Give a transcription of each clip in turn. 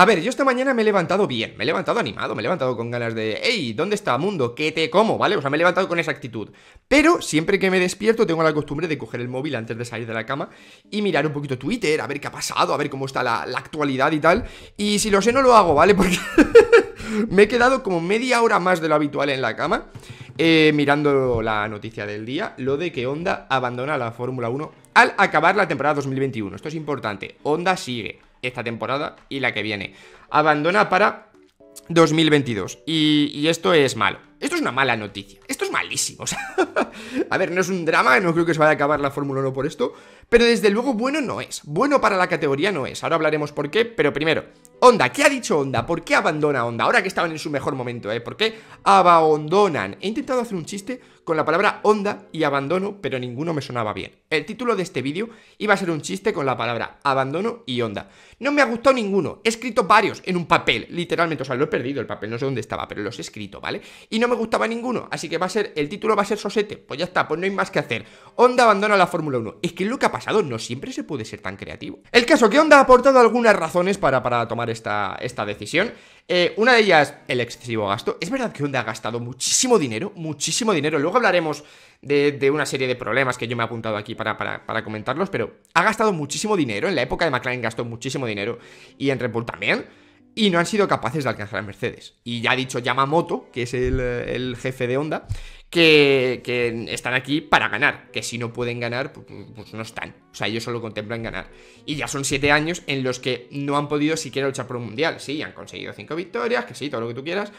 A ver, yo esta mañana me he levantado bien, me he levantado animado, me he levantado con ganas de, hey, ¿dónde está mundo? ¿Qué te como? ¿Vale? O sea, me he levantado con esa actitud. Pero siempre que me despierto tengo la costumbre de coger el móvil antes de salir de la cama y mirar un poquito Twitter, a ver qué ha pasado, a ver cómo está la, actualidad y tal. Y si lo sé, no lo hago, ¿vale? Porque me he quedado como media hora más de lo habitual en la cama. Eh, mirando la noticia del día, lo de que Honda abandona la Fórmula 1 al acabar la temporada 2021. Esto es importante. Honda sigue esta temporada y la que viene. Abandona para 2022. Y, y, esto es malo. Esto es una mala noticia. Esto es malísimo. a ver, no es un drama, no creo que se vaya a acabar la Fórmula 1 por esto. Pero desde luego bueno no es. Bueno para la categoría no es. Ahora hablaremos por qué. Pero primero, Honda. ¿Qué ha dicho Honda? ¿Por qué abandona Honda? Ahora que estaban en su mejor momento, ¿eh? ¿Por qué abandonan? He intentado hacer un chiste con la palabra onda y abandono, pero ninguno me sonaba bien. El título de este vídeo iba a ser un chiste con la palabra abandono y onda. No me ha gustado ninguno, he escrito varios en un papel, literalmente, o sea, lo he perdido el papel, no sé dónde estaba, pero los he escrito, ¿vale? Y no me gustaba ninguno, así que va a ser, el título va a ser sosete, pues ya está, pues no hay más que hacer. Onda abandona la Fórmula 1. Es que lo que ha pasado, no siempre se puede ser tan creativo. El caso que Onda ha aportado algunas razones para, para tomar esta, esta decisión. Eh, una de ellas, el excesivo gasto. Es verdad que Honda ha gastado muchísimo dinero, muchísimo dinero. Luego hablaremos de, una serie de problemas que yo me he apuntado aquí para, para, comentarlos, pero ha gastado muchísimo dinero. En la época de McLaren gastó muchísimo dinero y en Red Bull también. Y no han sido capaces de alcanzar a Mercedes. Y ya ha dicho Yamamoto, que es el jefe de Honda, que, están aquí para ganar, que si no pueden ganar, pues, pues, no están. O sea, ellos solo contemplan ganar. Y ya son siete años en los que no han podido siquiera luchar por un mundial. Sí, han conseguido cinco victorias, que sí, todo lo que tú quieras,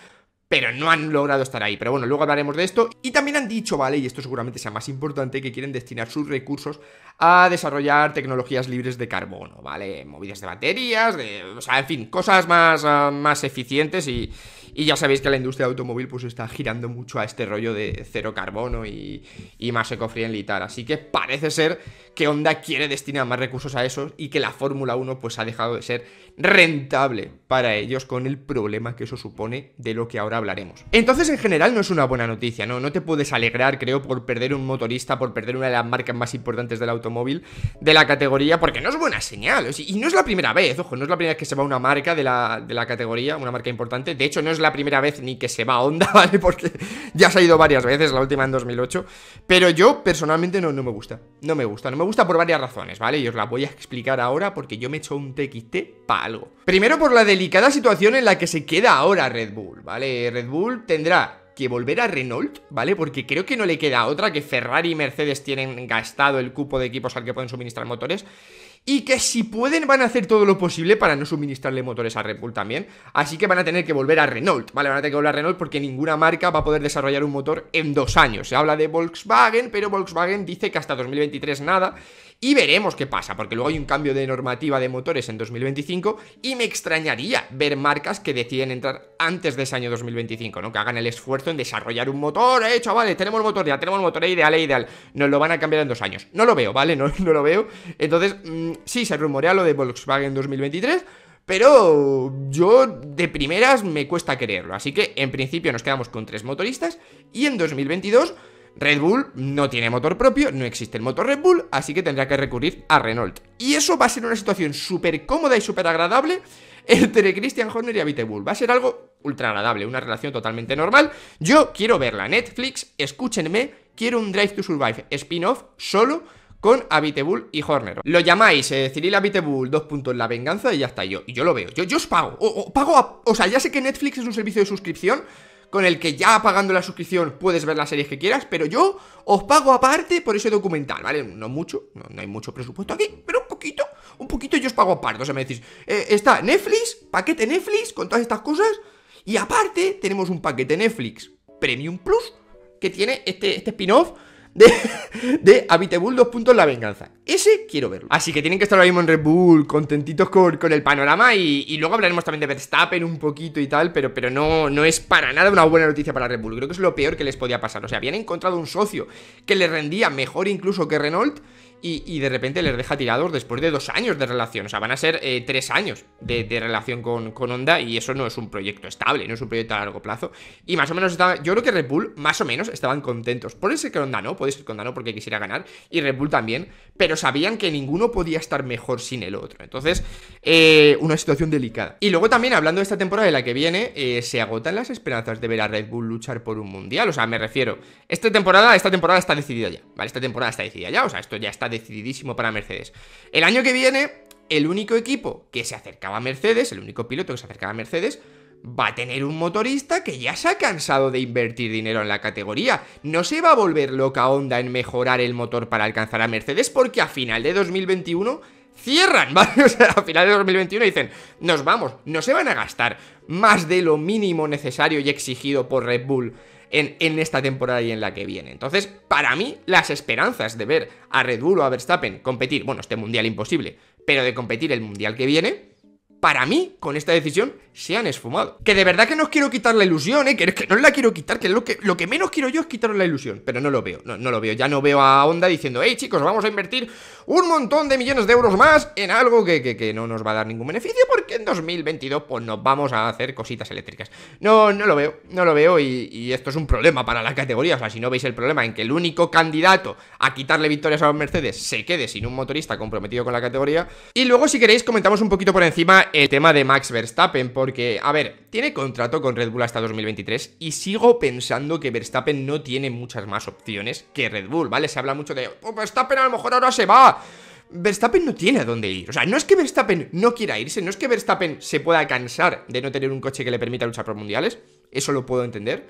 pero no han logrado estar ahí. Pero bueno, luego hablaremos de esto. Y también han dicho, vale, y esto seguramente sea más importante, que quieren destinar sus recursos a desarrollar tecnologías libres de carbono, ¿vale? Movidas de baterías, de, o sea, en fin, cosas más, ah, más eficientes y y ya sabéis que la industria automóvil pues está girando mucho a este rollo de cero carbono y, más eco Así que parece ser que Honda quiere destinar más recursos a eso y que la Fórmula 1 pues ha dejado de ser rentable para ellos con el problema que eso supone de lo que ahora hablaremos. Entonces en general no es una buena noticia, ¿no? No te puedes alegrar, creo, por perder un motorista, por perder una de las marcas más importantes del automóvil de la categoría, porque no es buena señal. Y no es la primera vez, ojo, no es la primera vez que se va una marca de la, categoría, una marca importante. De hecho, no es la primera vez ni que se va Honda, ¿vale? Porque ya se ha ido varias veces, la última en 2008. Pero yo personalmente no, no me gusta, no me gusta, no me gusta gusta por varias razones, ¿vale? Y os la voy a explicar ahora porque yo me echo un TXT para algo. Primero por la delicada situación en la que se queda ahora Red Bull, ¿vale? Red Bull tendrá que volver a Renault, ¿vale? Porque creo que no le queda otra, que Ferrari y Mercedes tienen gastado el cupo de equipos al que pueden suministrar motores y que si pueden van a hacer todo lo posible para no suministrarle motores a Red Bull también. Así que van a tener que volver a Renault, ¿vale? Van a tener que volver a Renault porque ninguna marca va a poder desarrollar un motor en dos años. Se habla de Volkswagen, pero Volkswagen dice que hasta 2023 nada. Y veremos qué pasa, porque luego hay un cambio de normativa de motores en 2025 y me extrañaría ver marcas que deciden entrar antes de ese año 2025, ¿no? Que hagan el esfuerzo en desarrollar un motor, eh, chavales, tenemos el motor ya, tenemos el motor eh, ideal, eh, ideal. Nos lo van a cambiar en dos años. No lo veo, ¿vale? No, lo veo. Entonces, mm, sí, se rumorea lo de Volkswagen 2023, pero yo de primeras me cuesta creerlo. Así que en principio nos quedamos con tres motoristas y en 2022 Red Bull no tiene motor propio, no existe el motor Red Bull, así que tendrá que recurrir a Renault. Y eso va a ser una situación súper cómoda y súper agradable entre Christian Horner y Abite Bull. Va a ser algo ultra agradable, una relación totalmente normal. Yo quiero verla. Netflix, escúchenme, quiero un Drive to Survive spin-off solo con Abitebul y Horner. Lo llamáis eh, Cyril Abitebul, dos puntos, la venganza y ya está. Yo, y yo lo veo. Yo, yo os pago. O, pago o sea, ya sé que Netflix es un servicio de suscripción con el que ya pagando la suscripción puedes ver las series que quieras, pero yo os pago aparte por ese documental, ¿vale? No mucho, no, hay mucho presupuesto aquí, pero un poquito, un poquito yo os pago aparte. O sea, me decís, eh, está Netflix, paquete Netflix con todas estas cosas, y aparte tenemos un paquete Netflix Premium Plus que tiene este, este spin-off de, de Habitable 2 puntos la venganza. Ese quiero verlo. Así que tienen que estar ahora mismo en Red Bull, contentitos con, con el panorama y, luego hablaremos también de Verstappen un poquito y tal, pero, pero no, no es para nada una buena noticia para Red Bull. Creo que es lo peor que les podía pasar. O sea, habían encontrado un socio que les rendía mejor incluso que Renault y, de repente les deja tirados después de dos años de relación. O sea, van a ser eh, tres años de, relación con, con, Honda y eso no es un proyecto estable, no es un proyecto a largo plazo. Y más o menos estaba, yo creo que Red Bull más o menos estaban contentos. Puede ser que Honda no, puede ser que Honda no porque quisiera ganar y Red Bull también, pero sabían que ninguno podía estar mejor sin el otro. Entonces, eh, una situación delicada. Y luego también, hablando de esta temporada de la que viene, eh, se agotan las esperanzas de ver a Red Bull luchar por un mundial. O sea, me refiero, esta temporada, esta temporada está decidida ya, ¿vale? Esta temporada está decidida ya, o sea, esto ya está decididísimo para Mercedes. El año que viene, el único equipo que se acercaba a Mercedes, el único piloto que se acercaba a Mercedes, va a tener un motorista que ya se ha cansado de invertir dinero en la categoría. No se va a volver loca onda en mejorar el motor para alcanzar a Mercedes porque a final de 2021 cierran, a final de 2021 dicen, nos vamos, no se van a gastar más de lo mínimo necesario y exigido por Red Bull en, esta temporada y en la que viene. Entonces, para mí, las esperanzas de ver a Red Bull o a Verstappen competir, bueno, este mundial imposible, pero de competir el mundial que viene, para mí, con esta decisión, se han esfumado. Que de verdad que no os quiero quitar la ilusión, ¿eh? Que, no os no la quiero quitar, que lo que, lo que menos quiero yo es quitaros la ilusión. Pero no lo veo, no, no lo veo. Ya no veo a Honda diciendo, hey chicos, vamos a invertir un montón de millones de euros más en algo que, no nos va a dar ningún beneficio porque en 2022 pues nos vamos a hacer cositas eléctricas. No, no lo veo, no lo veo y, y esto es un problema para la categoría. O sea, si no veis el problema en que el único candidato a quitarle victorias a los Mercedes se quede sin un motorista comprometido con la categoría. Y luego si queréis comentamos un poquito por encima el tema de Max Verstappen porque, a ver, tiene contrato con Red Bull hasta 2023 y sigo pensando que Verstappen no tiene muchas más opciones que Red Bull, ¿vale? Se habla mucho de, oh, Verstappen a lo mejor ahora se va. Verstappen no tiene a dónde ir. O sea, no es que Verstappen no quiera irse, no es que Verstappen se pueda cansar de no tener un coche que le permita luchar por mundiales, eso lo puedo entender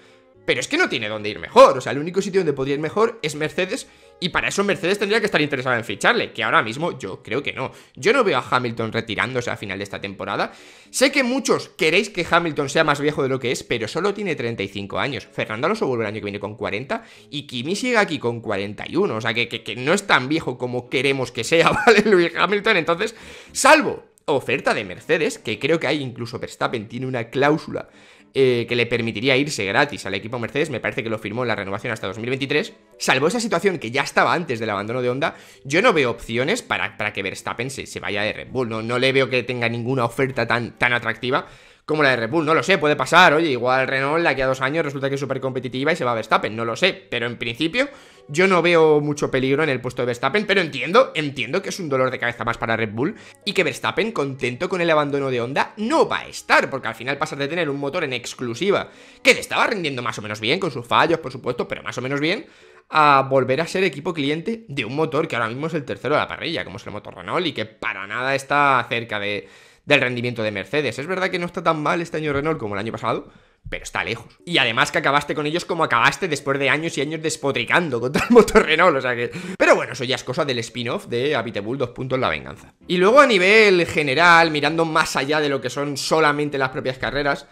pero es que no tiene dónde ir mejor. O sea, el único sitio donde podría ir mejor es Mercedes. Y para eso Mercedes tendría que estar interesada en ficharle. Que ahora mismo yo creo que no. Yo no veo a Hamilton retirándose a final de esta temporada. Sé que muchos queréis que Hamilton sea más viejo de lo que es, pero solo tiene 35 años. Fernando Alonso vuelve el año que viene con 40. Y Kimi sigue aquí con 41. O sea, que, que, no es tan viejo como queremos que sea, ¿vale? Luis Hamilton. Entonces, salvo oferta de Mercedes, que creo que hay incluso Verstappen tiene una cláusula eh, que le permitiría irse gratis al equipo Mercedes, me parece que lo firmó en la renovación hasta 2023, salvo esa situación que ya estaba antes del abandono de Honda, yo no veo opciones para, para que Verstappen se, vaya de Red Bull, no, le veo que tenga ninguna oferta tan, tan atractiva como la de Red Bull, no lo sé, puede pasar, oye, igual Renault la que a dos años resulta que es súper competitiva y se va a Verstappen, no lo sé, pero en principio yo no veo mucho peligro en el puesto de Verstappen, pero entiendo, entiendo que es un dolor de cabeza más para Red Bull y que Verstappen, contento con el abandono de Honda, no va a estar, porque al final pasa de tener un motor en exclusiva que le estaba rindiendo más o menos bien, con sus fallos, por supuesto, pero más o menos bien, a volver a ser equipo cliente de un motor que ahora mismo es el tercero de la parrilla, como es el motor Renault, y que para nada está cerca de, del rendimiento de Mercedes. Es verdad que no está tan mal este año Renault como el año pasado, pero está lejos. Y además que acabaste con ellos como acabaste después de años y años despotricando contra el motor Renault, o sea que... Pero bueno, eso ya es cosa del spin-off de Habitable 2 puntos La Venganza. Y luego a nivel general, mirando más allá de lo que son solamente las propias carreras,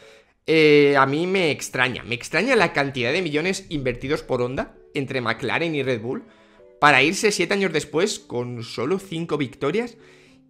eh, a mí me extraña, me extraña la cantidad de millones invertidos por Honda entre McLaren y Red Bull para irse siete años después con solo 5 victorias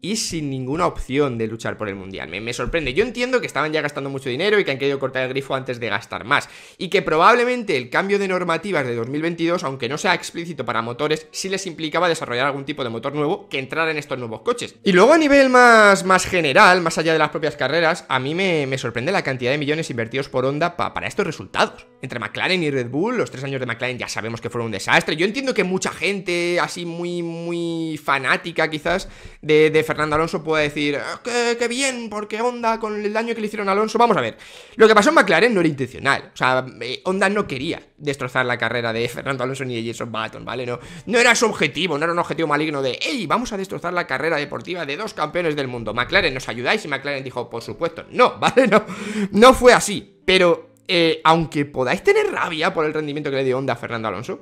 y sin ninguna opción de luchar por el Mundial. Me, sorprende. Yo entiendo que estaban ya gastando mucho dinero y que han querido cortar el grifo antes de gastar más. Y que probablemente el cambio de normativas de 2022, aunque no sea explícito para motores, sí les implicaba desarrollar algún tipo de motor nuevo que entrara en estos nuevos coches. Y luego a nivel más, más general, más allá de las propias carreras, a mí me, sorprende la cantidad de millones invertidos por Honda para estos resultados. Entre McLaren y Red Bull, los tres años de McLaren ya sabemos que fueron un desastre. Yo entiendo que mucha gente así muy, muy fanática quizás de, de Fernando Alonso puede decir, ah, qué, bien, porque Honda con el daño que le hicieron a Alonso. Vamos a ver, lo que pasó en McLaren no era intencional. O sea, eh, Honda no quería destrozar la carrera de Fernando Alonso ni de Jason Button, ¿vale? No, no era su objetivo, no era un objetivo maligno de, hey, vamos a destrozar la carrera deportiva de dos campeones del mundo. McLaren, ¿nos ayudáis? Y McLaren dijo, por supuesto, no, ¿vale? No, no fue así. Pero eh, aunque podáis tener rabia por el rendimiento que le dio Honda a Fernando Alonso,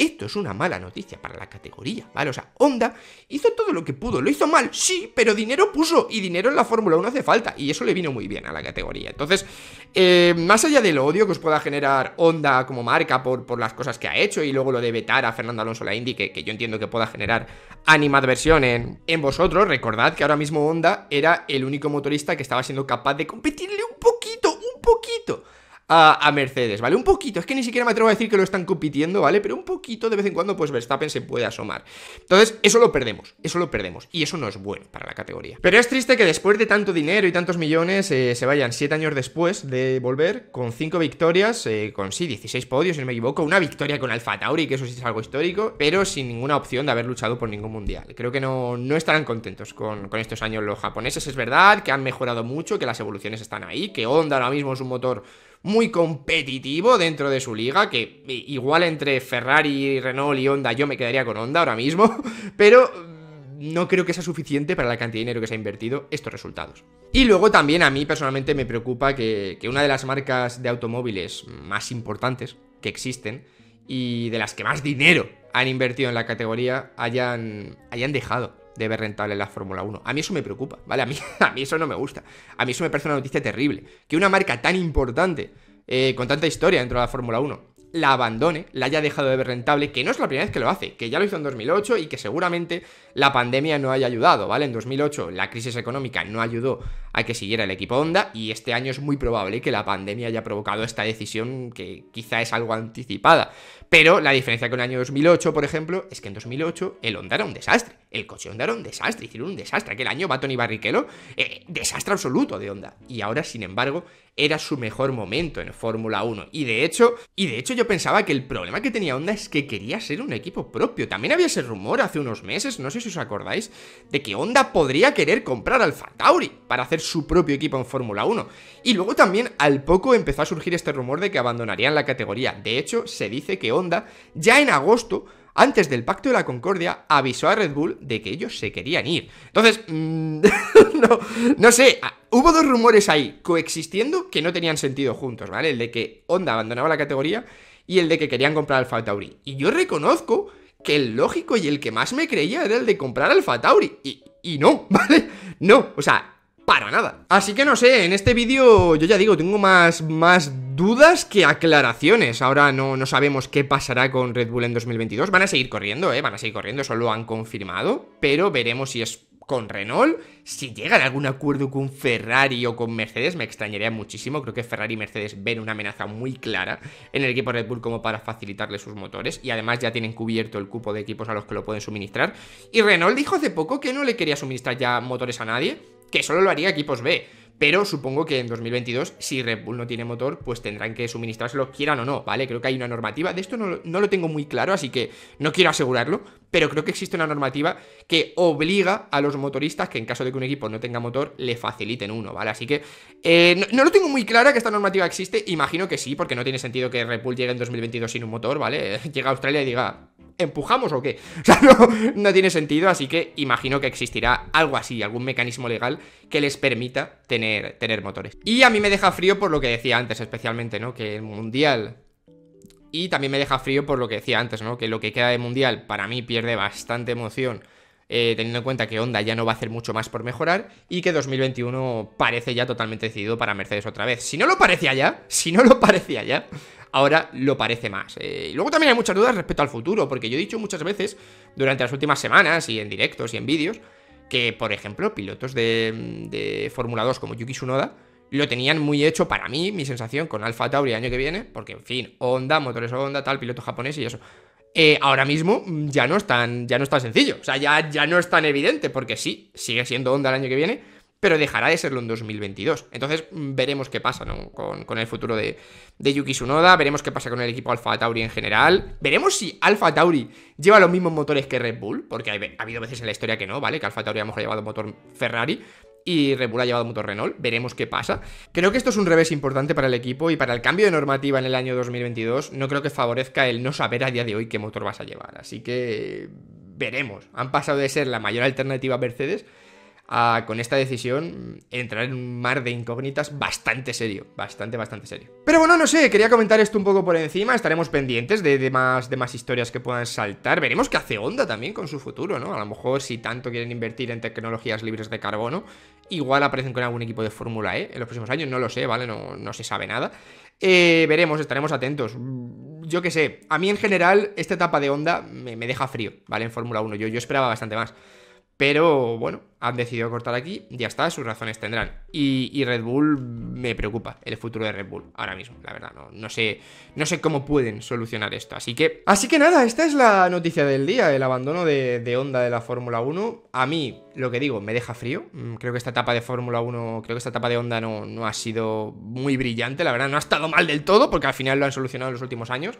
esto es una mala noticia para la categoría, ¿vale? O sea, Honda hizo todo lo que pudo, lo hizo mal, sí, pero dinero puso y dinero en la Fórmula 1 hace falta y eso le vino muy bien a la categoría. Entonces, eh, más allá del odio que os pueda generar Honda como marca por, por las cosas que ha hecho y luego lo de vetar a Fernando Alonso la Indy, que, yo entiendo que pueda generar animadversión en, en vosotros, recordad que ahora mismo Honda era el único motorista que estaba siendo capaz de competirle un poquito, un poquito a, Mercedes, ¿vale? Un poquito, es que ni siquiera me atrevo a decir que lo están compitiendo, ¿vale? Pero un poquito de vez en cuando, pues Verstappen se puede asomar. Entonces, eso lo perdemos, eso lo perdemos, y eso no es bueno para la categoría. Pero es triste que después de tanto dinero y tantos millones, eh, se vayan 7 años después de volver con 5 victorias, eh, con sí, 16 podios, si no me equivoco, una victoria con Alfa Tauri, que eso sí es algo histórico, pero sin ninguna opción de haber luchado por ningún mundial. Creo que no, estarán contentos con, con estos años los japoneses, es verdad que han mejorado mucho, que las evoluciones están ahí, que Honda ahora mismo es un motor muy competitivo dentro de su liga, que eh, igual entre Ferrari, Renault y Honda yo me quedaría con Honda ahora mismo, pero mm, no creo que sea suficiente para la cantidad de dinero que se ha invertido estos resultados. Y luego también a mí personalmente me preocupa que, una de las marcas de automóviles más importantes que existen y de las que más dinero han invertido en la categoría hayan, hayan dejado de ver rentable la Fórmula 1. A mí eso me preocupa, ¿vale? A mí, a mí eso no me gusta. A mí eso me parece una noticia terrible. Que una marca tan importante, eh, con tanta historia dentro de la Fórmula 1, la abandone, la haya dejado de ver rentable, que no es la primera vez que lo hace, que ya lo hizo en 2008 y que seguramente la pandemia no haya ayudado, ¿vale? En 2008 la crisis económica no ayudó a que siguiera el equipo Honda y este año es muy probable que la pandemia haya provocado esta decisión que quizá es algo anticipada. Pero la diferencia con el año 2008, por ejemplo, es que en 2008 el Honda era un desastre. El coche Honda era un desastre, hicieron un desastre. Aquel año Baton y Barrichello, eh, desastre absoluto de Honda. Y ahora, sin embargo, era su mejor momento en Fórmula 1. Y de hecho, y de hecho yo pensaba que el problema que tenía Honda es que quería ser un equipo propio. También había ese rumor hace unos meses, no sé si os acordáis, de que Honda podría querer comprar Alfa Tauri para hacer su propio equipo en Fórmula 1. Y luego también al poco empezó a surgir este rumor de que abandonarían la categoría. De hecho, se dice que Honda ya en agosto antes del Pacto de la Concordia, avisó a Red Bull de que ellos se querían ir. Entonces, mm, no, sé, ah, hubo dos rumores ahí coexistiendo que no tenían sentido juntos, ¿vale? El de que Honda abandonaba la categoría y el de que querían comprar al Tauri. Y yo reconozco que el lógico y el que más me creía era el de comprar Alfa Tauri. Y, y no, ¿vale? No, o sea, para nada. Así que no sé, en este vídeo yo ya digo, tengo más, más dudas que aclaraciones. Ahora no, no sabemos qué pasará con Red Bull en 2022. Van a seguir corriendo, ¿eh? Van a seguir corriendo, eso lo han confirmado, pero veremos si es con Renault. Si llegan a algún acuerdo con Ferrari o con Mercedes, me extrañaría muchísimo. Creo que Ferrari y Mercedes ven una amenaza muy clara en el equipo Red Bull como para facilitarle sus motores. Y además ya tienen cubierto el cupo de equipos a los que lo pueden suministrar. Y Renault dijo hace poco que no le quería suministrar ya motores a nadie que solo lo haría equipos B. Pero supongo que en 2022, si Red Bull no tiene motor, pues tendrán que suministrárselo, quieran o no, ¿vale? Creo que hay una normativa, de esto no, lo tengo muy claro, así que no quiero asegurarlo, pero creo que existe una normativa que obliga a los motoristas que en caso de que un equipo no tenga motor, le faciliten uno, ¿vale? Así que eh, no, lo tengo muy clara que esta normativa existe, imagino que sí, porque no tiene sentido que Red Bull llegue en 2022 sin un motor, ¿vale? Llega a Australia y diga, ¿empujamos o qué? O sea, no, tiene sentido, así que imagino que existirá algo así, algún mecanismo legal que les permita tener, tener motores. Y a mí me deja frío por lo que decía antes, especialmente, ¿no? Que el Mundial y también me deja frío por lo que decía antes, ¿no? Que lo que queda de Mundial para mí pierde bastante emoción, eh, teniendo en cuenta que Honda ya no va a hacer mucho más por mejorar y que 2021 parece ya totalmente decidido para Mercedes otra vez. Si no lo parecía ya, si no lo parecía ya, ahora lo parece más. y eh, luego también hay muchas dudas respecto al futuro, porque yo he dicho muchas veces durante las últimas semanas y en directos y en vídeos que, por ejemplo, pilotos de, de Fórmula 2 como Yuki Tsunoda lo tenían muy hecho para mí, mi sensación, con Alfa Tauri el año que viene, porque, en fin, Honda, motores Honda, tal, piloto japonés y eso. Eh, ahora mismo ya no, es tan, ya no es sencillo, o sea, ya, ya no es tan evidente, porque sí, sigue siendo Honda el año que viene, pero dejará de serlo en 2022. Entonces mm, veremos qué pasa con, el futuro de, Yuki Tsunoda, veremos qué pasa con el equipo Alfa Tauri en general, veremos si Alfa Tauri lleva los mismos motores que Red Bull, porque ha habido veces en la historia que no, ¿vale? Que Alfa Tauri a lo mejor ha llevado motor Ferrari, y Red Bull ha llevado motor Renault, veremos qué pasa. Creo que esto es un revés importante para el equipo y para el cambio de normativa en el año 2022 no creo que favorezca el no saber a día de hoy qué motor vas a llevar, así que veremos. Han pasado de ser la mayor alternativa a Mercedes con esta decisión, entrar en un mar de incógnitas bastante serio, bastante, bastante serio. Pero bueno, no sé, quería comentar esto un poco por encima, estaremos pendientes de, más, de más historias que puedan saltar, veremos qué hace Honda también con su futuro, ¿no? A lo mejor si tanto quieren invertir en tecnologías libres de carbono, igual aparecen con algún equipo de Fórmula E en los próximos años, no lo sé, ¿vale? No, no se sabe nada. Eh, veremos, estaremos atentos. Yo qué sé, a mí en general esta etapa de Honda me, me deja frío, ¿vale? En Fórmula 1, yo, yo esperaba bastante más. Pero bueno, han decidido cortar aquí, ya está, sus razones tendrán. Y, Red Bull me preocupa, el futuro de Red Bull ahora mismo, la verdad, no, sé, no sé cómo pueden solucionar esto. Así que, así que nada, esta es la noticia del día, el abandono de, de Honda de la Fórmula 1. A mí, lo que digo, me deja frío. Mm, creo que esta etapa de Fórmula 1, creo que esta etapa de Honda no, no ha sido muy brillante, la verdad, no ha estado mal del todo, porque al final lo han solucionado en los últimos años.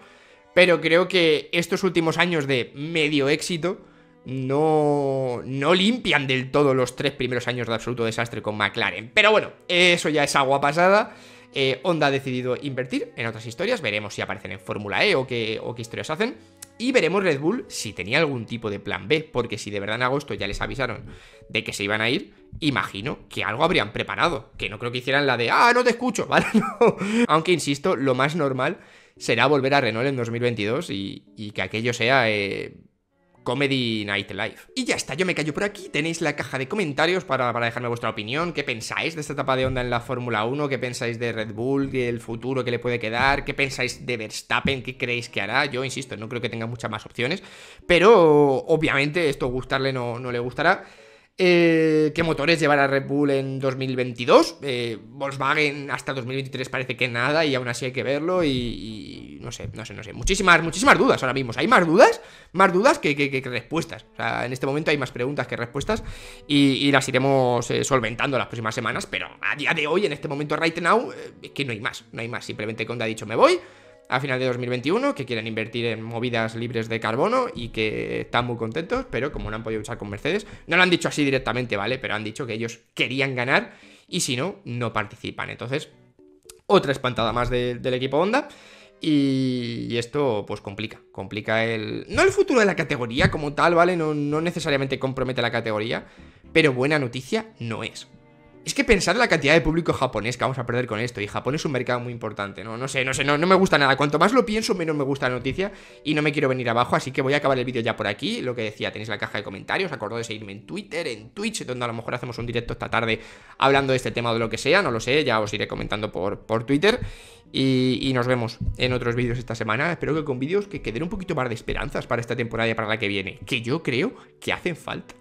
Pero creo que estos últimos años de medio éxito no, no limpian del todo los tres primeros años de absoluto desastre con McLaren. Pero bueno, eso ya es agua pasada. Eh, Honda ha decidido invertir en otras historias, veremos si aparecen en Fórmula E o qué, o historias hacen. Y veremos Red Bull si tenía algún tipo de plan B, porque si de verdad en agosto ya les avisaron de que se iban a ir, imagino que algo habrían preparado, que no creo que hicieran la de, ah, no te escucho, ¿vale? Aunque, insisto, lo más normal será volver a Renault en 2022 y, y que aquello sea... Eh, Comedy Night Live. Y ya está, yo me callo por aquí. Tenéis la caja de comentarios para, para dejarme vuestra opinión. ¿Qué pensáis de esta etapa de onda en la Fórmula 1? ¿Qué pensáis de Red Bull? el futuro que le puede quedar? ¿Qué pensáis de Verstappen? ¿Qué creéis que hará? Yo insisto, no creo que tenga muchas más opciones. Pero obviamente esto gustarle no, no le gustará. Eh, ¿Qué motores llevará Red Bull en 2022? Eh, Volkswagen hasta 2023 parece que nada y aún así hay que verlo y, no sé, no sé, no sé. Muchísimas, muchísimas dudas ahora mismo. hay más dudas, más dudas que, respuestas. O sea, en este momento hay más preguntas que respuestas y, las iremos eh, solventando las próximas semanas, pero a día de hoy, en este momento right now, es que no hay más, no hay más. Simplemente cuando ha dicho me voy, a final de 2021, que quieren invertir en movidas libres de carbono y que están muy contentos, pero como no han podido usar con Mercedes, no lo han dicho así directamente, ¿vale? Pero han dicho que ellos querían ganar y si no, no participan. Entonces, otra espantada más del equipo Honda. Y esto pues complica, complica el... No el futuro de la categoría como tal, ¿vale? No, no necesariamente compromete la categoría, pero buena noticia no es. Es que pensar en la cantidad de público japonés que vamos a perder con esto, y Japón es un mercado muy importante, ¿no? No sé, no sé, no, no me gusta nada. Cuanto más lo pienso, menos me gusta la noticia y no me quiero venir abajo, así que voy a acabar el vídeo ya por aquí. Lo que decía, tenéis la caja de comentarios, acordó de seguirme en Twitter, en Twitch, donde a lo mejor hacemos un directo esta tarde hablando de este tema o de lo que sea, no lo sé, ya os iré comentando por, por Twitter. Y, y, nos vemos en otros vídeos esta semana. Espero que con vídeos que queden un poquito más de esperanzas para esta temporada y para la que viene, que yo creo que hacen falta.